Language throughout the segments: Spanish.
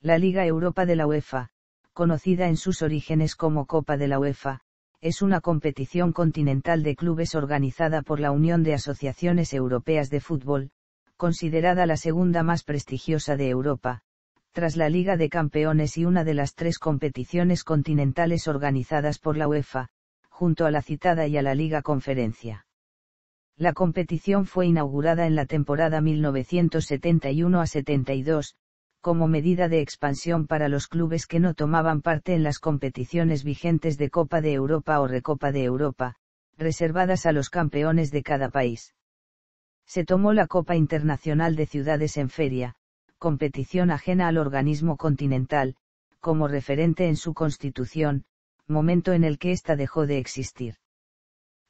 La Liga Europa de la UEFA, conocida en sus orígenes como Copa de la UEFA, es una competición continental de clubes organizada por la Unión de Asociaciones Europeas de Fútbol, considerada la segunda más prestigiosa de Europa, tras la Liga de Campeones y una de las tres competiciones continentales organizadas por la UEFA, junto a la citada y a la Liga Conferencia. La competición fue inaugurada en la temporada 1971 72, como medida de expansión para los clubes que no tomaban parte en las competiciones vigentes de Copa de Europa o Recopa de Europa, reservadas a los campeones de cada país. Se tomó la Copa Internacional de Ciudades en Feria, competición ajena al organismo continental, como referente en su constitución, momento en el que ésta dejó de existir.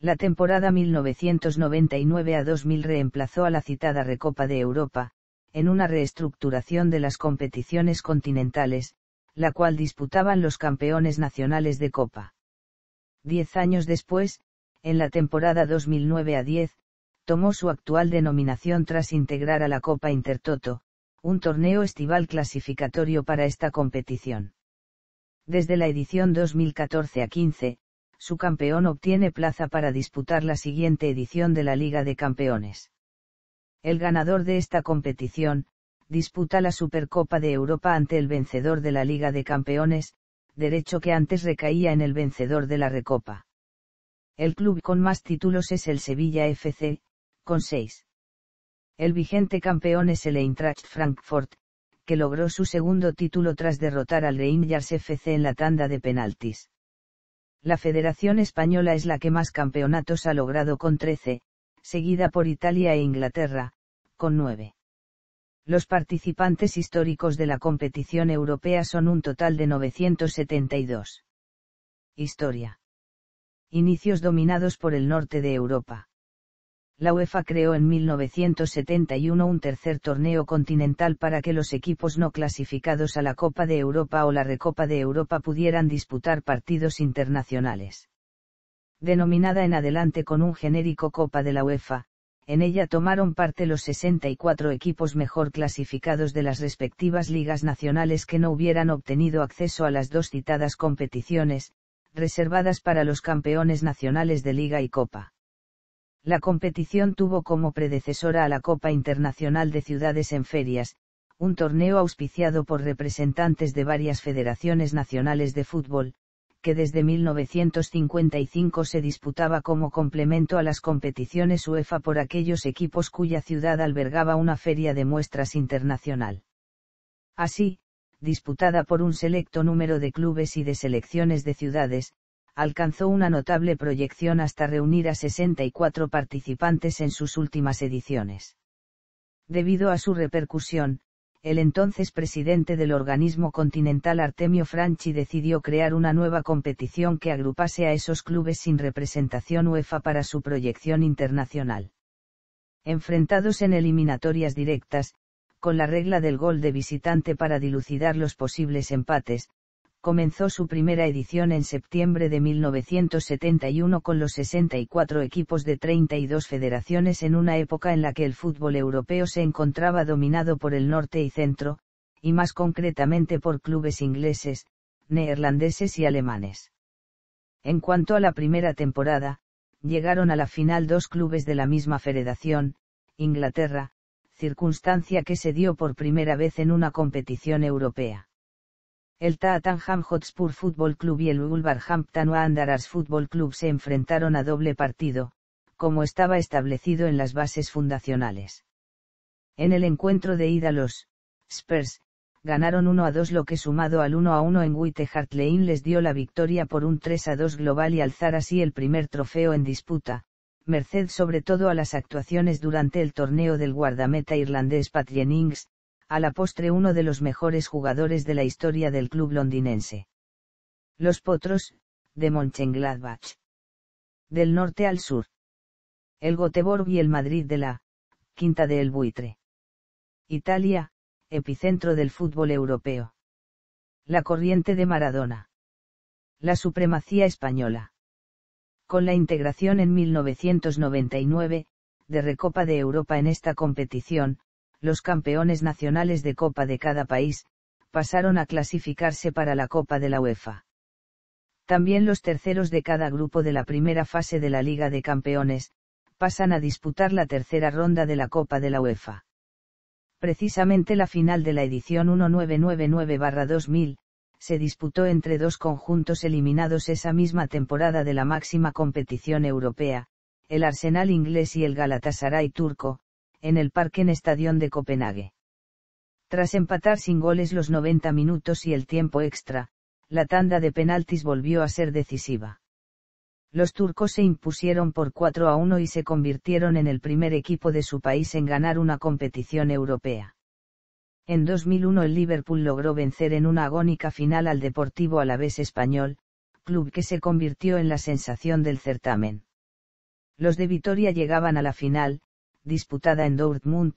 La temporada 1999 a 2000 reemplazó a la citada Recopa de Europa, en una reestructuración de las competiciones continentales, la cual disputaban los campeones nacionales de Copa. Diez años después, en la temporada 2009 a 10, tomó su actual denominación tras integrar a la Copa Intertoto, un torneo estival clasificatorio para esta competición. Desde la edición 2014 a 15, su campeón obtiene plaza para disputar la siguiente edición de la Liga de Campeones. El ganador de esta competición, disputa la Supercopa de Europa ante el vencedor de la Liga de Campeones, derecho que antes recaía en el vencedor de la Recopa. El club con más títulos es el Sevilla FC, con seis. El vigente campeón es el Eintracht Frankfurt, que logró su segundo título tras derrotar al Rangers FC en la tanda de penaltis. La Federación Española es la que más campeonatos ha logrado con 13, seguida por Italia e Inglaterra, con nueve. Los participantes históricos de la competición europea son un total de 972. Historia. Inicios dominados por el norte de Europa. La UEFA creó en 1971 un tercer torneo continental para que los equipos no clasificados a la Copa de Europa o la Recopa de Europa pudieran disputar partidos internacionales denominada en adelante con un genérico Copa de la UEFA, en ella tomaron parte los 64 equipos mejor clasificados de las respectivas ligas nacionales que no hubieran obtenido acceso a las dos citadas competiciones, reservadas para los campeones nacionales de Liga y Copa. La competición tuvo como predecesora a la Copa Internacional de Ciudades en Ferias, un torneo auspiciado por representantes de varias federaciones nacionales de fútbol, que desde 1955 se disputaba como complemento a las competiciones UEFA por aquellos equipos cuya ciudad albergaba una feria de muestras internacional. Así, disputada por un selecto número de clubes y de selecciones de ciudades, alcanzó una notable proyección hasta reunir a 64 participantes en sus últimas ediciones. Debido a su repercusión, el entonces presidente del organismo continental Artemio Franchi decidió crear una nueva competición que agrupase a esos clubes sin representación UEFA para su proyección internacional. Enfrentados en eliminatorias directas, con la regla del gol de visitante para dilucidar los posibles empates, comenzó su primera edición en septiembre de 1971 con los 64 equipos de 32 federaciones en una época en la que el fútbol europeo se encontraba dominado por el norte y centro, y más concretamente por clubes ingleses, neerlandeses y alemanes. En cuanto a la primera temporada, llegaron a la final dos clubes de la misma federación, Inglaterra, circunstancia que se dio por primera vez en una competición europea. El Tottenham Hotspur Football Club y el Wolverhampton Wanderers Football Club se enfrentaron a doble partido, como estaba establecido en las bases fundacionales. En el encuentro de ida los Spurs ganaron 1 a 2 lo que sumado al 1 a 1 en Witte Hart Lane les dio la victoria por un 3 a 2 global y alzar así el primer trofeo en disputa, merced sobre todo a las actuaciones durante el torneo del guardameta irlandés Patrick a la postre uno de los mejores jugadores de la historia del club londinense. Los Potros, de Monchengladbach. Del norte al sur. El Göteborg y el Madrid de la, quinta del El Buitre. Italia, epicentro del fútbol europeo. La corriente de Maradona. La supremacía española. Con la integración en 1999, de Recopa de Europa en esta competición, los campeones nacionales de Copa de cada país, pasaron a clasificarse para la Copa de la UEFA. También los terceros de cada grupo de la primera fase de la Liga de Campeones, pasan a disputar la tercera ronda de la Copa de la UEFA. Precisamente la final de la edición 1999-2000, se disputó entre dos conjuntos eliminados esa misma temporada de la máxima competición europea, el Arsenal inglés y el Galatasaray turco, en el Parken estadio de Copenhague. Tras empatar sin goles los 90 minutos y el tiempo extra, la tanda de penaltis volvió a ser decisiva. Los turcos se impusieron por 4 a 1 y se convirtieron en el primer equipo de su país en ganar una competición europea. En 2001 el Liverpool logró vencer en una agónica final al Deportivo Alavés español, club que se convirtió en la sensación del certamen. Los de Vitoria llegaban a la final, disputada en Dortmund,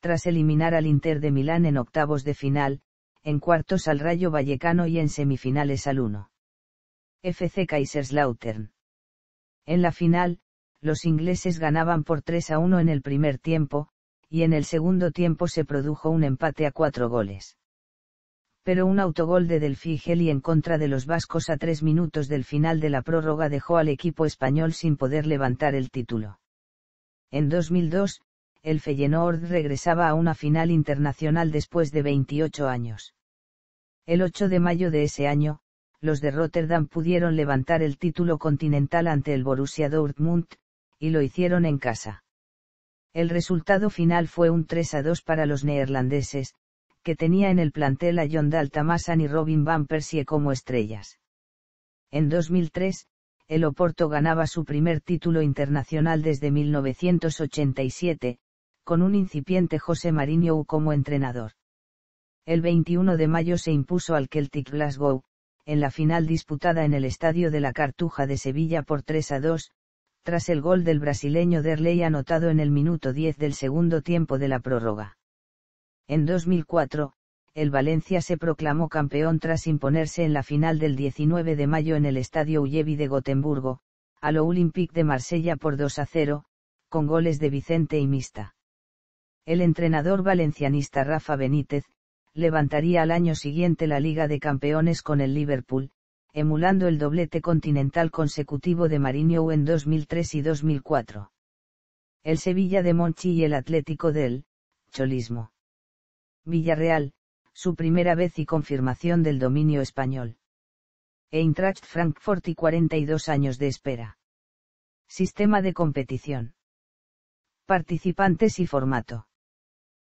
tras eliminar al Inter de Milán en octavos de final, en cuartos al Rayo Vallecano y en semifinales al 1. FC Kaiserslautern. En la final, los ingleses ganaban por 3 a 1 en el primer tiempo, y en el segundo tiempo se produjo un empate a cuatro goles. Pero un autogol de Delphi Geli en contra de los vascos a tres minutos del final de la prórroga dejó al equipo español sin poder levantar el título. En 2002, el Feyenoord regresaba a una final internacional después de 28 años. El 8 de mayo de ese año, los de Rotterdam pudieron levantar el título continental ante el Borussia Dortmund, y lo hicieron en casa. El resultado final fue un 3 a 2 para los neerlandeses, que tenía en el plantel a John Daltamassan y Robin Van Persie como estrellas. En 2003, el Oporto ganaba su primer título internacional desde 1987, con un incipiente José Mariño como entrenador. El 21 de mayo se impuso al Celtic Glasgow, en la final disputada en el Estadio de la Cartuja de Sevilla por 3 a 2, tras el gol del brasileño Derley anotado en el minuto 10 del segundo tiempo de la prórroga. En 2004, el Valencia se proclamó campeón tras imponerse en la final del 19 de mayo en el Estadio Ullevi de Gotemburgo, a lo Olympique de Marsella por 2 a 0, con goles de Vicente y Mista. El entrenador valencianista Rafa Benítez, levantaría al año siguiente la Liga de Campeones con el Liverpool, emulando el doblete continental consecutivo de Mariño en 2003 y 2004. El Sevilla de Monchi y el Atlético del, Cholismo. Villarreal, su primera vez y confirmación del dominio español. Eintracht Frankfurt y 42 años de espera. Sistema de competición. Participantes y formato.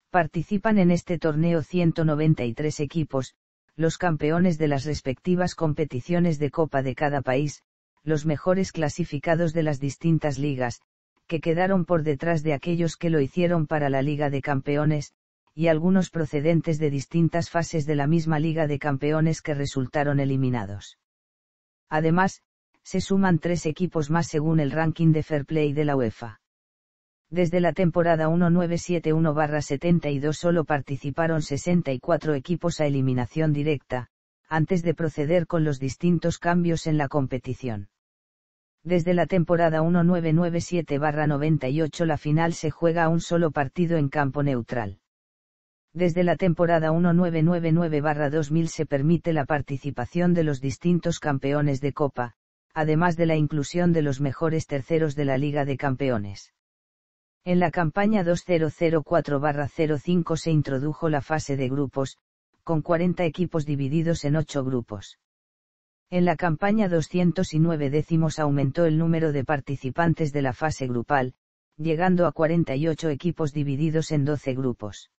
Participan en este torneo 193 equipos, los campeones de las respectivas competiciones de Copa de cada país, los mejores clasificados de las distintas ligas, que quedaron por detrás de aquellos que lo hicieron para la Liga de Campeones, y algunos procedentes de distintas fases de la misma Liga de Campeones que resultaron eliminados. Además, se suman tres equipos más según el ranking de Fair Play de la UEFA. Desde la temporada 1971-72 solo participaron 64 equipos a eliminación directa, antes de proceder con los distintos cambios en la competición. Desde la temporada 1997-98 la final se juega a un solo partido en campo neutral. Desde la temporada 1999-2000 se permite la participación de los distintos campeones de Copa, además de la inclusión de los mejores terceros de la Liga de Campeones. En la campaña 2004-05 se introdujo la fase de grupos, con 40 equipos divididos en 8 grupos. En la campaña 209 décimos aumentó el número de participantes de la fase grupal, llegando a 48 equipos divididos en 12 grupos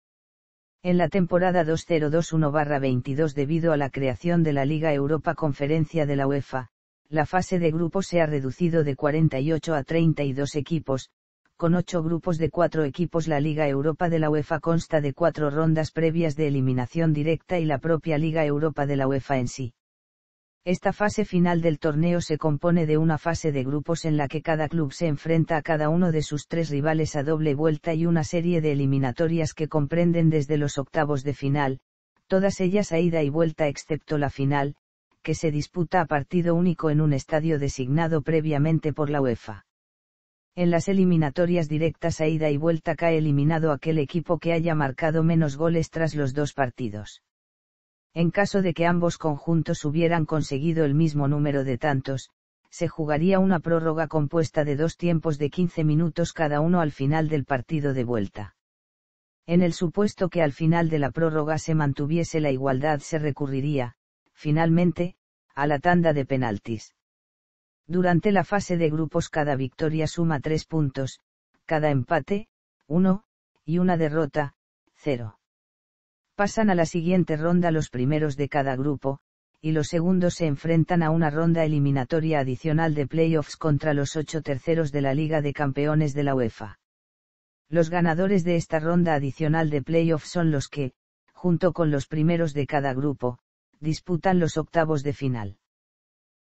en la temporada 2021-22 debido a la creación de la Liga Europa Conferencia de la UEFA, la fase de grupos se ha reducido de 48 a 32 equipos, con 8 grupos de 4 equipos la Liga Europa de la UEFA consta de cuatro rondas previas de eliminación directa y la propia Liga Europa de la UEFA en sí. Esta fase final del torneo se compone de una fase de grupos en la que cada club se enfrenta a cada uno de sus tres rivales a doble vuelta y una serie de eliminatorias que comprenden desde los octavos de final, todas ellas a ida y vuelta excepto la final, que se disputa a partido único en un estadio designado previamente por la UEFA. En las eliminatorias directas a ida y vuelta cae eliminado aquel equipo que haya marcado menos goles tras los dos partidos. En caso de que ambos conjuntos hubieran conseguido el mismo número de tantos, se jugaría una prórroga compuesta de dos tiempos de 15 minutos cada uno al final del partido de vuelta. En el supuesto que al final de la prórroga se mantuviese la igualdad se recurriría, finalmente, a la tanda de penaltis. Durante la fase de grupos cada victoria suma tres puntos, cada empate, uno, y una derrota, cero. Pasan a la siguiente ronda los primeros de cada grupo, y los segundos se enfrentan a una ronda eliminatoria adicional de playoffs contra los ocho terceros de la Liga de Campeones de la UEFA. Los ganadores de esta ronda adicional de playoffs son los que, junto con los primeros de cada grupo, disputan los octavos de final.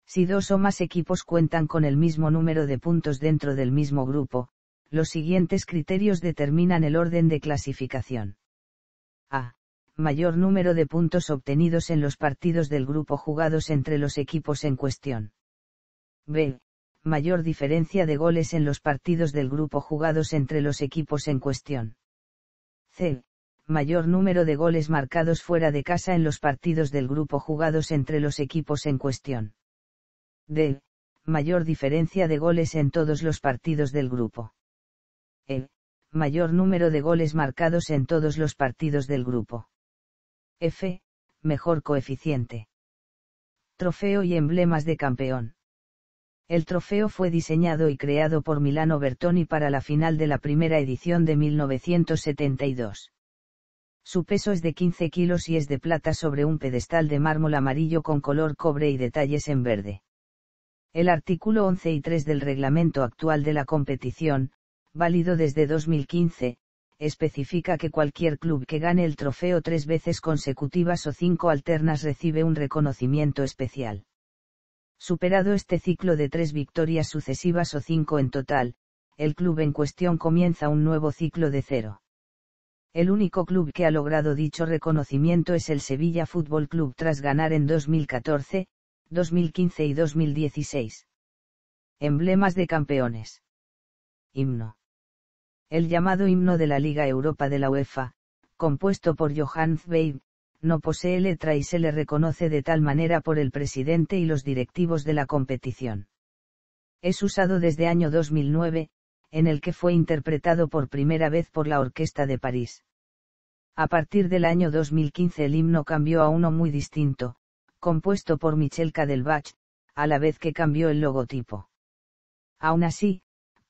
Si dos o más equipos cuentan con el mismo número de puntos dentro del mismo grupo, los siguientes criterios determinan el orden de clasificación. A mayor número de puntos obtenidos en los partidos del grupo jugados entre los equipos en cuestión. B. Mayor diferencia de goles en los partidos del grupo jugados entre los equipos en cuestión. C. Mayor número de goles marcados fuera de casa en los partidos del grupo jugados entre los equipos en cuestión. D. Mayor diferencia de goles en todos los partidos del grupo. E. Mayor número de goles marcados en todos los partidos del grupo. F, mejor coeficiente. Trofeo y emblemas de campeón. El trofeo fue diseñado y creado por Milano Bertoni para la final de la primera edición de 1972. Su peso es de 15 kilos y es de plata sobre un pedestal de mármol amarillo con color cobre y detalles en verde. El artículo 11 y 3 del reglamento actual de la competición, válido desde 2015, especifica que cualquier club que gane el trofeo tres veces consecutivas o cinco alternas recibe un reconocimiento especial. Superado este ciclo de tres victorias sucesivas o cinco en total, el club en cuestión comienza un nuevo ciclo de cero. El único club que ha logrado dicho reconocimiento es el Sevilla Fútbol Club tras ganar en 2014, 2015 y 2016. Emblemas de campeones. Himno el llamado himno de la Liga Europa de la UEFA, compuesto por Johannes Zweig, no posee letra y se le reconoce de tal manera por el presidente y los directivos de la competición. Es usado desde año 2009, en el que fue interpretado por primera vez por la Orquesta de París. A partir del año 2015 el himno cambió a uno muy distinto, compuesto por Michel Cadelbach, a la vez que cambió el logotipo. Aún así,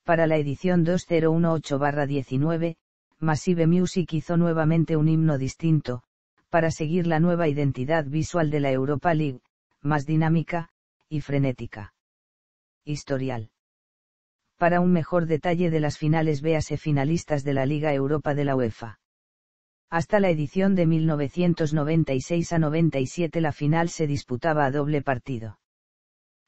para la edición 2018-19, Massive Music hizo nuevamente un himno distinto, para seguir la nueva identidad visual de la Europa League, más dinámica, y frenética. Historial. Para un mejor detalle de las finales véase finalistas de la Liga Europa de la UEFA. Hasta la edición de 1996 a 97 la final se disputaba a doble partido.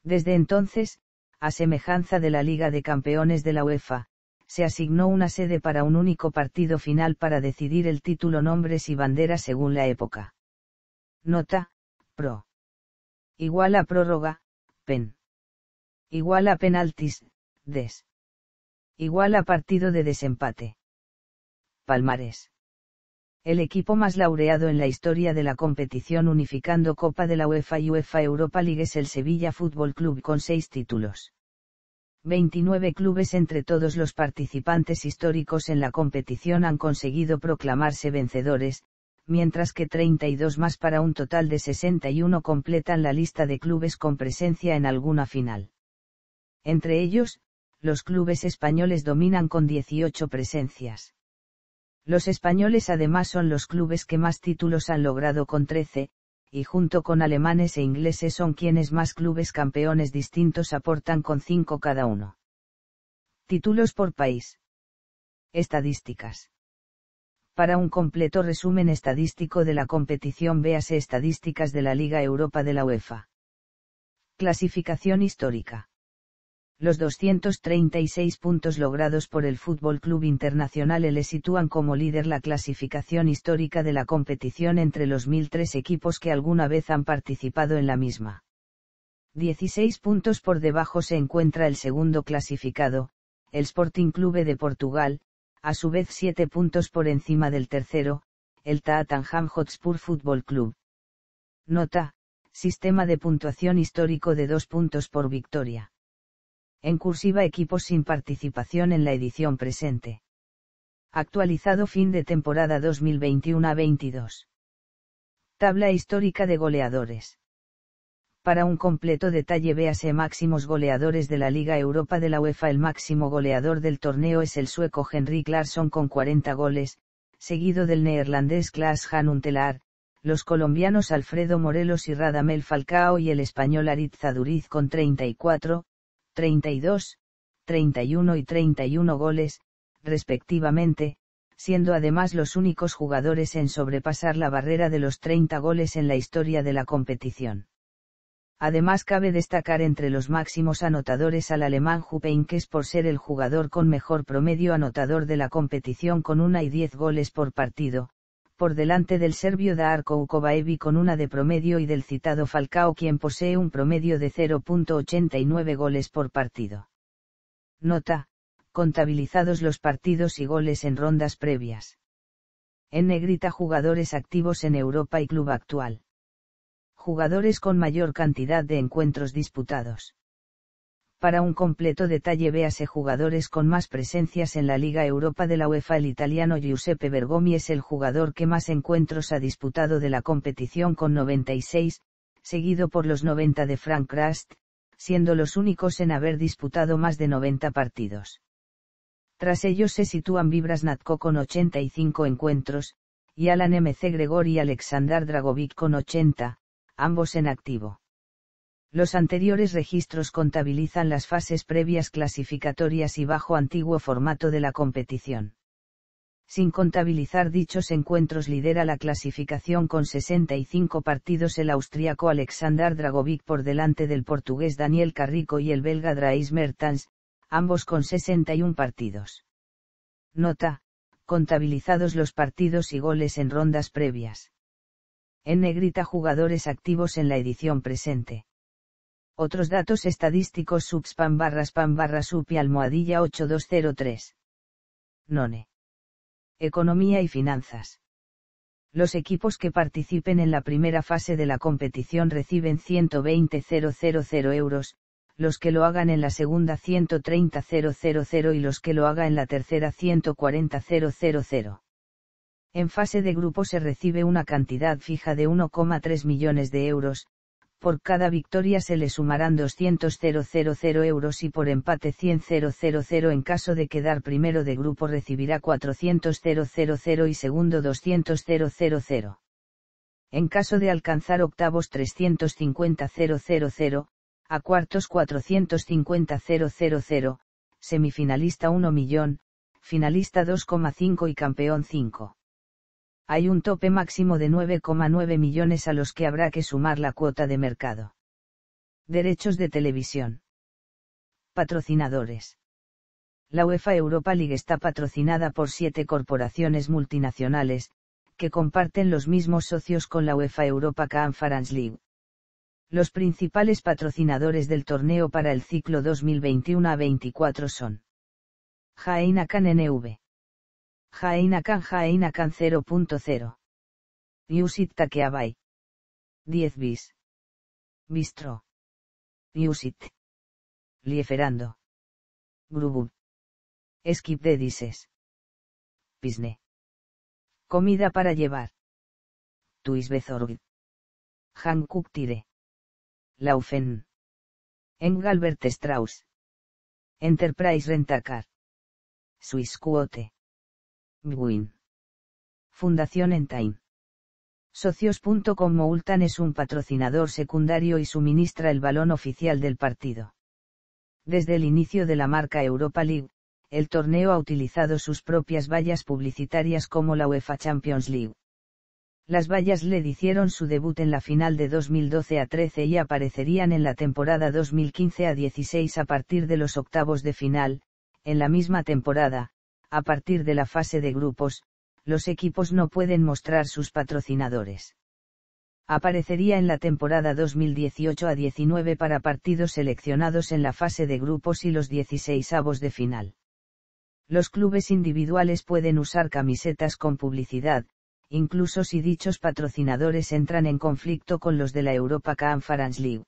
Desde entonces, a semejanza de la Liga de Campeones de la UEFA, se asignó una sede para un único partido final para decidir el título nombres y banderas según la época. Nota, pro. Igual a prórroga, pen. Igual a penaltis, des. Igual a partido de desempate. Palmares el equipo más laureado en la historia de la competición unificando Copa de la UEFA y UEFA Europa League es el Sevilla Fútbol Club con seis títulos. 29 clubes entre todos los participantes históricos en la competición han conseguido proclamarse vencedores, mientras que 32 más para un total de 61 completan la lista de clubes con presencia en alguna final. Entre ellos, los clubes españoles dominan con 18 presencias. Los españoles además son los clubes que más títulos han logrado con 13, y junto con alemanes e ingleses son quienes más clubes campeones distintos aportan con 5 cada uno. Títulos por país. Estadísticas. Para un completo resumen estadístico de la competición véase estadísticas de la Liga Europa de la UEFA. Clasificación histórica. Los 236 puntos logrados por el Fútbol Club Internacional le sitúan como líder la clasificación histórica de la competición entre los 1003 equipos que alguna vez han participado en la misma. 16 puntos por debajo se encuentra el segundo clasificado, el Sporting Clube de Portugal, a su vez 7 puntos por encima del tercero, el Tottenham Hotspur Fútbol Club. Nota: Sistema de puntuación histórico de 2 puntos por victoria en cursiva equipos sin participación en la edición presente. Actualizado fin de temporada 2021 22. Tabla histórica de goleadores. Para un completo detalle véase máximos goleadores de la Liga Europa de la UEFA. El máximo goleador del torneo es el sueco Henrik Larsson con 40 goles, seguido del neerlandés Klaas Hanuntelaar, los colombianos Alfredo Morelos y Radamel Falcao y el español Aritz Zaduriz con 34, 32, 31 y 31 goles, respectivamente, siendo además los únicos jugadores en sobrepasar la barrera de los 30 goles en la historia de la competición. Además cabe destacar entre los máximos anotadores al alemán Heynckes por ser el jugador con mejor promedio anotador de la competición con una y 10 goles por partido, por delante del serbio Daar Ukovaevi con una de promedio y del citado Falcao quien posee un promedio de 0.89 goles por partido. Nota, contabilizados los partidos y goles en rondas previas. En negrita jugadores activos en Europa y club actual. Jugadores con mayor cantidad de encuentros disputados. Para un completo detalle véase jugadores con más presencias en la Liga Europa de la UEFA. El italiano Giuseppe Bergomi es el jugador que más encuentros ha disputado de la competición con 96, seguido por los 90 de Frank Rast, siendo los únicos en haber disputado más de 90 partidos. Tras ellos se sitúan Vibras Natko con 85 encuentros, y Alan MC Gregor y Alexander Dragovic con 80, ambos en activo. Los anteriores registros contabilizan las fases previas clasificatorias y bajo antiguo formato de la competición. Sin contabilizar dichos encuentros lidera la clasificación con 65 partidos el austriaco Alexander Dragovic por delante del portugués Daniel Carrico y el belga Drais Mertens, ambos con 61 partidos. Nota, contabilizados los partidos y goles en rondas previas. En negrita jugadores activos en la edición presente. Otros datos estadísticos subspam barra span barra y almohadilla 8203. None. Economía y finanzas. Los equipos que participen en la primera fase de la competición reciben 120.000 euros, los que lo hagan en la segunda 130.000 y los que lo haga en la tercera 140.000. En fase de grupo se recibe una cantidad fija de 1,3 millones de euros, por cada victoria se le sumarán 200.000 euros y por empate 100.000 en caso de quedar primero de grupo recibirá 400.000 y segundo 200.000. En caso de alcanzar octavos 350.000, a cuartos 450.000, semifinalista 1 millón, finalista 2,5 y campeón 5 hay un tope máximo de 9,9 millones a los que habrá que sumar la cuota de mercado. Derechos de televisión. Patrocinadores. La UEFA Europa League está patrocinada por siete corporaciones multinacionales, que comparten los mismos socios con la UEFA Europa Conference League. Los principales patrocinadores del torneo para el ciclo 2021 24 son Jaén NV. Jainakan Jainakan 0.0. Yusit Takeabai. 10 bis. Bistro. Yusit. Lieferando. Grubu. Skip de dices. Pisne. Comida para llevar. Tuisbezorg. Hankuk tire. Laufen. Engalbert Strauss. Enterprise Rentacar. Swiss Bwin. Fundación Entime. Socios.com Moultan es un patrocinador secundario y suministra el balón oficial del partido. Desde el inicio de la marca Europa League, el torneo ha utilizado sus propias vallas publicitarias como la UEFA Champions League. Las vallas le hicieron su debut en la final de 2012 a 13 y aparecerían en la temporada 2015 a 16 a partir de los octavos de final, en la misma temporada, a partir de la fase de grupos, los equipos no pueden mostrar sus patrocinadores. Aparecería en la temporada 2018 a 19 para partidos seleccionados en la fase de grupos y los 16 avos de final. Los clubes individuales pueden usar camisetas con publicidad, incluso si dichos patrocinadores entran en conflicto con los de la Europa Conference League.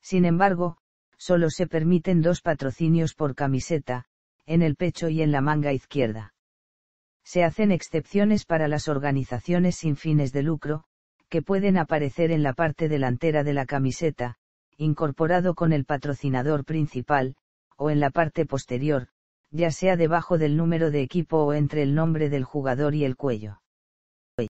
Sin embargo, solo se permiten dos patrocinios por camiseta, en el pecho y en la manga izquierda. Se hacen excepciones para las organizaciones sin fines de lucro, que pueden aparecer en la parte delantera de la camiseta, incorporado con el patrocinador principal, o en la parte posterior, ya sea debajo del número de equipo o entre el nombre del jugador y el cuello.